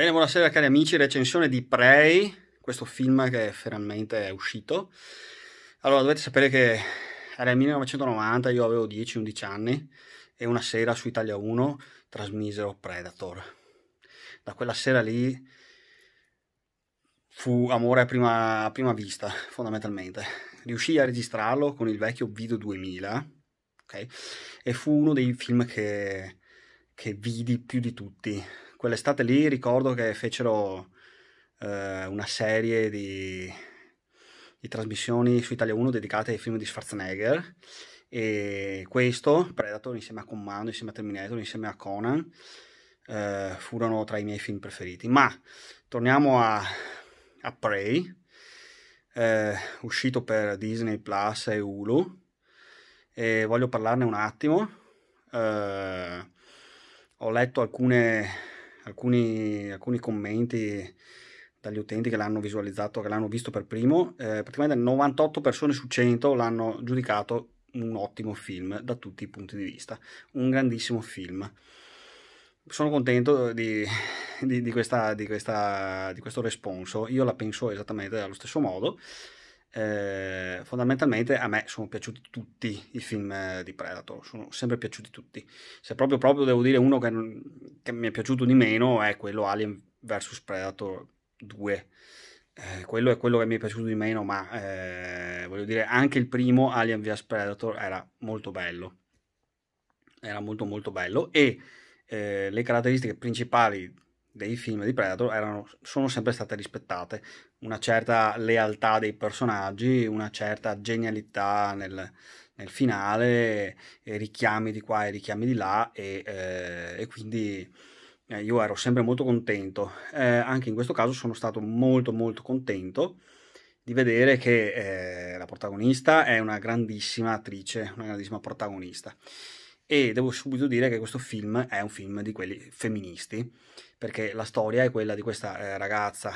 Bene, buonasera cari amici, recensione di Prey, questo film che finalmente è uscito. Allora, dovete sapere che era il 1990, io avevo 10-11 anni e una sera su Italia 1 trasmisero Predator. Da quella sera lì fu amore a prima, a prima vista, fondamentalmente. Riuscii a registrarlo con il vecchio Video 2000, ok? E fu uno dei film che, che vidi più di tutti quell'estate lì ricordo che fecero eh, una serie di, di, trasmissioni su Italia 1 dedicate ai film di Schwarzenegger e questo, Predator insieme a Commando, insieme a Terminator, insieme a Conan eh, furono tra i miei film preferiti. Ma torniamo a, a Prey, eh, uscito per Disney Plus e Hulu e voglio parlarne un attimo. Eh, ho letto alcune alcuni, alcuni commenti dagli utenti che l'hanno visualizzato, che l'hanno visto per primo, eh, praticamente 98 persone su 100 l'hanno giudicato un ottimo film da tutti i punti di vista, un grandissimo film. Sono contento di, di, di, questa, di questa, questo responso, io la penso esattamente allo stesso modo eh, fondamentalmente a me sono piaciuti tutti i film eh, di Predator, sono sempre piaciuti tutti. Se proprio, proprio devo dire uno che, che mi è piaciuto di meno è quello Alien vs Predator 2. Eh, quello è quello che mi è piaciuto di meno, ma eh, voglio dire anche il primo Alien vs Predator era molto bello. Era molto molto bello e eh, le caratteristiche principali dei film di Predator erano, sono sempre state rispettate, una certa lealtà dei personaggi, una certa genialità nel, nel finale, richiami di qua e richiami di là e, eh, e quindi eh, io ero sempre molto contento, eh, anche in questo caso sono stato molto molto contento di vedere che eh, la protagonista è una grandissima attrice, una grandissima protagonista e devo subito dire che questo film è un film di quelli femministi, perché la storia è quella di questa eh, ragazza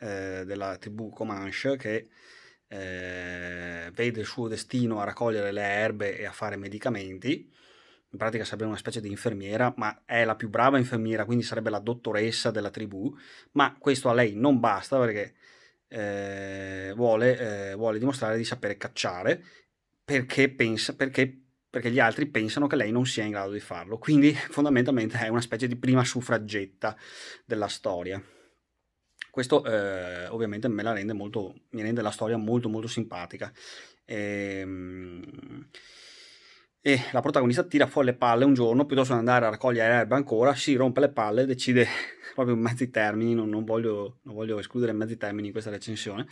eh, della tribù Comanche che eh, vede il suo destino a raccogliere le erbe e a fare medicamenti. In pratica sarebbe una specie di infermiera, ma è la più brava infermiera, quindi sarebbe la dottoressa della tribù, ma questo a lei non basta perché eh, vuole, eh, vuole, dimostrare di sapere cacciare perché pensa, perché perché gli altri pensano che lei non sia in grado di farlo. Quindi fondamentalmente è una specie di prima suffragetta della storia. Questo eh, ovviamente me la rende molto, mi rende la storia molto molto simpatica. E, ehm, e la protagonista tira fuori le palle un giorno, piuttosto che andare a raccogliere erbe ancora, si rompe le palle e decide proprio in mezzi termini, non, non, voglio, non voglio escludere mezzi termini in questa recensione,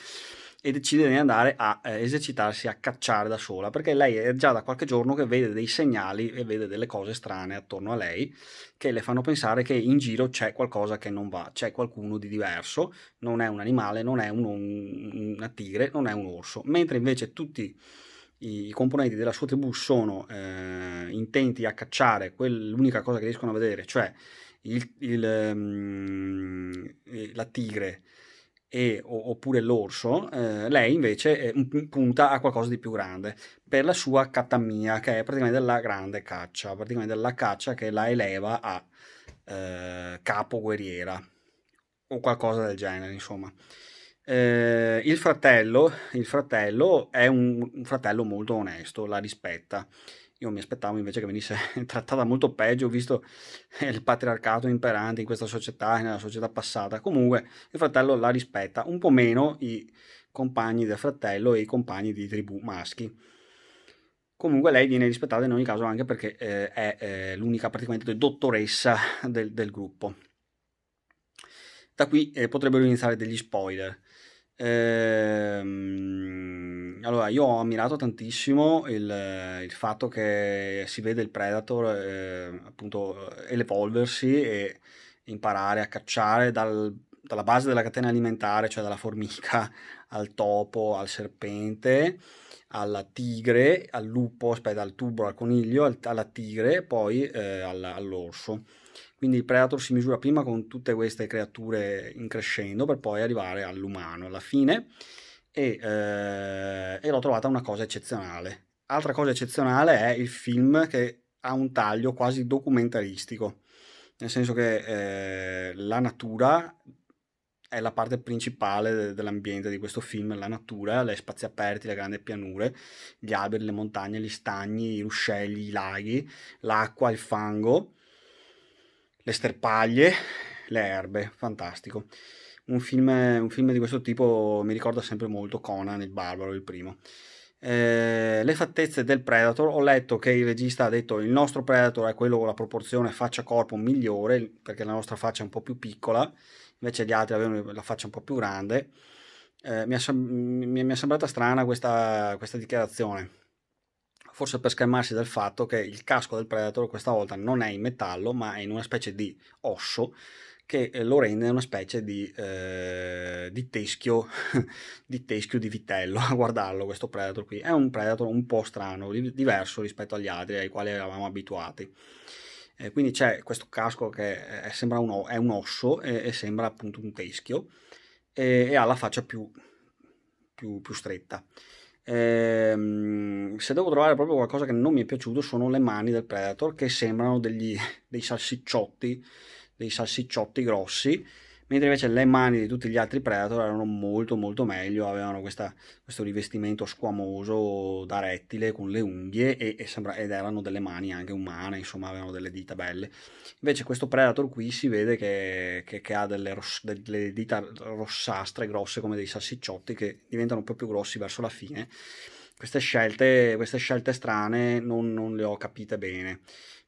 e decide di andare a eh, esercitarsi a cacciare da sola perché lei è già da qualche giorno che vede dei segnali e vede delle cose strane attorno a lei che le fanno pensare che in giro c'è qualcosa che non va, c'è qualcuno di diverso, non è un animale, non è un, un, una tigre, non è un orso, mentre invece tutti i componenti della sua tribù sono eh, intenti a cacciare quell'unica cosa che riescono a vedere, cioè il, il, um, la tigre e, o, oppure l'orso, eh, lei invece eh, punta a qualcosa di più grande per la sua catamia, che è praticamente la grande caccia, praticamente la caccia che la eleva a eh, capo guerriera o qualcosa del genere, insomma. Eh, il fratello, il fratello è un, un fratello molto onesto, la rispetta. Io mi aspettavo invece che venisse trattata molto peggio, visto eh, il patriarcato imperante in questa società e nella società passata. Comunque il fratello la rispetta, un po' meno i compagni del fratello e i compagni di tribù maschi. Comunque lei viene rispettata in ogni caso anche perché eh, è eh, l'unica praticamente dottoressa del, del gruppo. Da qui eh, potrebbero iniziare degli spoiler. Ehm allora, io ho ammirato tantissimo il, il fatto che si vede il Predator eh, appunto evolversi e imparare a cacciare dal, dalla base della catena alimentare, cioè dalla formica al topo, al serpente, alla tigre, al lupo, aspetta, al tubro, al coniglio, al, alla tigre, e poi eh, alla, all'orso. Quindi il Predator si misura prima con tutte queste creature in crescendo per poi arrivare all'umano. Alla fine e, eh, e l'ho trovata una cosa eccezionale. Altra cosa eccezionale è il film che ha un taglio quasi documentaristico, nel senso che eh, la natura è la parte principale de- dell'ambiente di questo film, la natura, gli spazi aperti, le grandi pianure, gli alberi, le montagne, gli stagni, i ruscelli, i laghi, l'acqua, il fango, le sterpaglie, le erbe, fantastico un film, un film di questo tipo mi ricorda sempre molto Conan il Barbaro, il primo. Eh, le fattezze del Predator, ho letto che il regista ha detto il nostro Predator è quello con la proporzione faccia-corpo migliore, perché la nostra faccia è un po' più piccola, invece gli altri avevano la faccia un po' più grande. Eh, mi, è, mi, è, sembrata strana questa, questa dichiarazione, forse per schermarsi del fatto che il casco del Predator questa volta non è in metallo, ma è in una specie di osso che eh, lo rende una specie di, eh, di, teschio, di teschio di vitello a guardarlo questo Predator qui. È un Predator un po' strano, diverso rispetto agli altri ai quali eravamo abituati. Eh, quindi c'è questo casco che è, eh, sembra un, è un osso e, e, sembra appunto un teschio e, e ha la faccia più, più, più stretta. Eh, se devo trovare proprio qualcosa che non mi è piaciuto sono le mani del Predator che sembrano degli, dei salsicciotti dei salsicciotti grossi, mentre invece le mani di tutti gli altri Predator erano molto molto meglio, avevano questa, questo rivestimento squamoso da rettile con le unghie e, e sembra, ed erano delle mani anche umane, insomma avevano delle dita belle. Invece questo Predator qui si vede che, che, che ha delle, ros, delle, dita rossastre grosse come dei salsicciotti che diventano un po' più grossi verso la fine. Queste scelte, queste scelte strane non, non le ho capite bene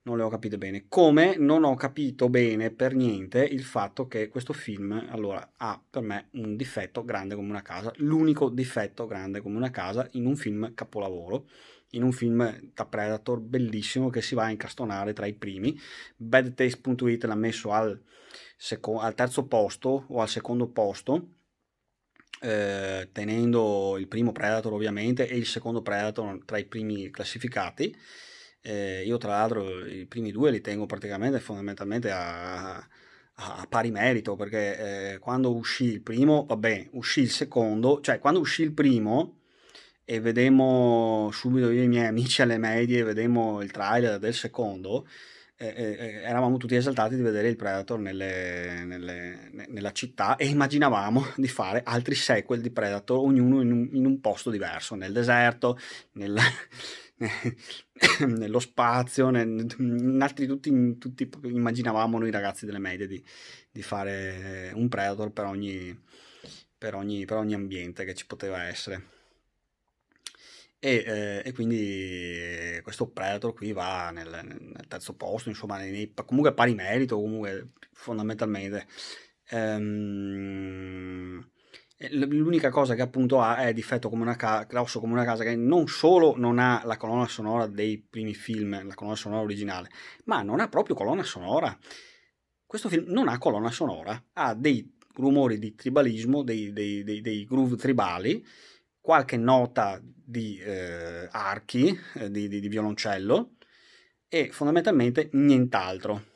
non le ho capite bene. Come non ho capito bene per niente il fatto che questo film, allora, ha per me un difetto grande come una casa, l'unico difetto grande come una casa in un film capolavoro, in un film da Predator bellissimo che si va a incastonare tra i primi. Bad Taste.it l'ha messo al, seco- al terzo posto o al secondo posto. Eh, tenendo il primo Predator ovviamente e il secondo Predator tra i primi classificati eh, io tra l'altro i primi due li tengo praticamente fondamentalmente a, a, a pari merito perché eh, quando uscì il primo, vabbè, uscì il secondo, cioè quando uscì il primo e vedemmo subito io e i miei amici alle medie, vedemmo il trailer del secondo, eh, eh, eh eravamo tutti esaltati di vedere il Predator nelle, nelle, nella città e immaginavamo di fare altri sequel di Predator, ognuno in un, in un posto diverso, nel deserto, nel, nello spazio, nel, in altri tutti, tutti, immaginavamo noi ragazzi delle medie di, di fare un Predator per ogni, per, ogni, per ogni ambiente che ci poteva essere. E, eh, e, quindi questo Predator qui va nel, nel terzo posto, insomma, nei, nei, comunque pari merito, comunque fondamentalmente. Ehm, eh, l'unica cosa che appunto ha è difetto come una casa, grosso come una casa, che non solo non ha la colonna sonora dei primi film, la colonna sonora originale, ma non ha proprio colonna sonora. Questo film non ha colonna sonora, ha dei rumori di tribalismo, dei, dei, dei, dei groove tribali, qualche nota di eh, archi, eh, di, di, di violoncello e fondamentalmente nient'altro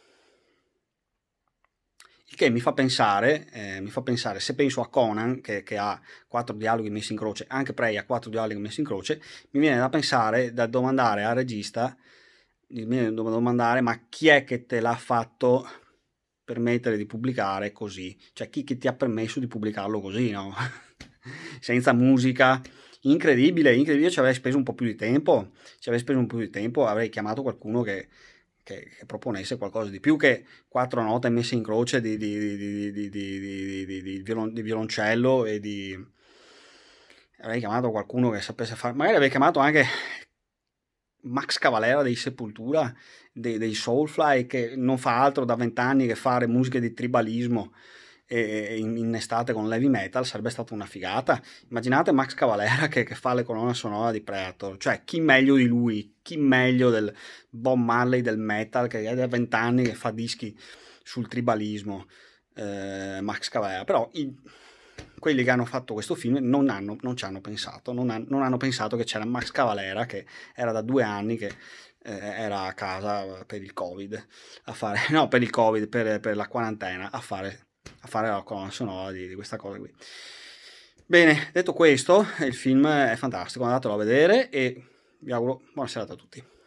il che mi fa pensare, eh, mi fa pensare se penso a Conan che, che, ha quattro dialoghi messi in croce, anche Prey ha quattro dialoghi messi in croce, mi viene da pensare, da domandare al regista, mi viene da domandare ma chi è che te l'ha fatto permettere di pubblicare così? Cioè chi, chi ti ha permesso di pubblicarlo così, no? Senza musica, incredibile, incredibile, ci avrei speso un po' più di tempo, ci avrei speso un po' più di tempo, avrei chiamato qualcuno che che, che, proponesse qualcosa di più che quattro note messe in croce di, di, di, di violon, violoncello e di... avrei chiamato qualcuno che sapesse fare, magari avrei chiamato anche Max Cavalera dei Sepultura, dei, dei Soulfly, che non fa altro da vent'anni che fare musiche di tribalismo e in, estate con l'heavy metal sarebbe stata una figata. Immaginate Max Cavalera che, che, fa le colonne sonore di Predator, cioè chi meglio di lui, chi meglio del Bob Marley del metal che è da vent'anni che fa dischi sul tribalismo, eh, Max Cavalera, però i, quelli che hanno fatto questo film non, hanno, non ci hanno pensato, non, ha, non hanno pensato che c'era Max Cavalera che era da due anni che eh, era a casa per il covid a fare no per il covid per, per la quarantena a fare a fare la colonna sonora di, di questa cosa qui. Bene, detto questo, il film è fantastico, andatelo a vedere e vi auguro buona serata a tutti.